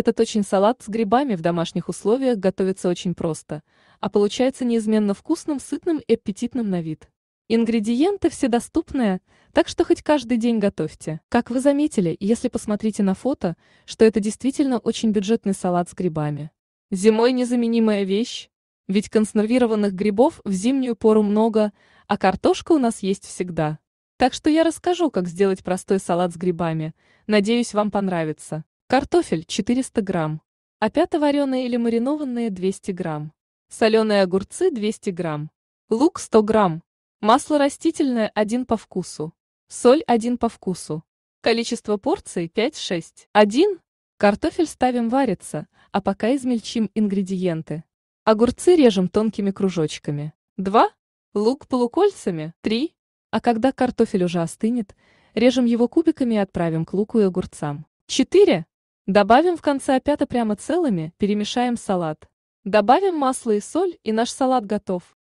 Этот очень салат с грибами в домашних условиях готовится очень просто, а получается неизменно вкусным, сытным и аппетитным на вид. Ингредиенты все доступные, так что хоть каждый день готовьте. Как вы заметили, если посмотрите на фото, что это действительно очень бюджетный салат с грибами. Зимой незаменимая вещь, ведь консервированных грибов в зимнюю пору много, а картошка у нас есть всегда. Так что я расскажу, как сделать простой салат с грибами. Надеюсь, вам понравится. Картофель 400 грамм. Опята вареные или маринованные 200 грамм. Соленые огурцы 200 грамм. Лук 100 грамм. Масло растительное 1 по вкусу. Соль 1 по вкусу. Количество порций 5-6. 1. Картофель ставим вариться, а пока измельчим ингредиенты. Огурцы режем тонкими кружочками. 2. Лук полукольцами. 3. А когда картофель уже остынет, режем его кубиками и отправим к луку и огурцам. 4. Добавим в конце опята прямо целыми, перемешаем салат. Добавим масло и соль, и наш салат готов.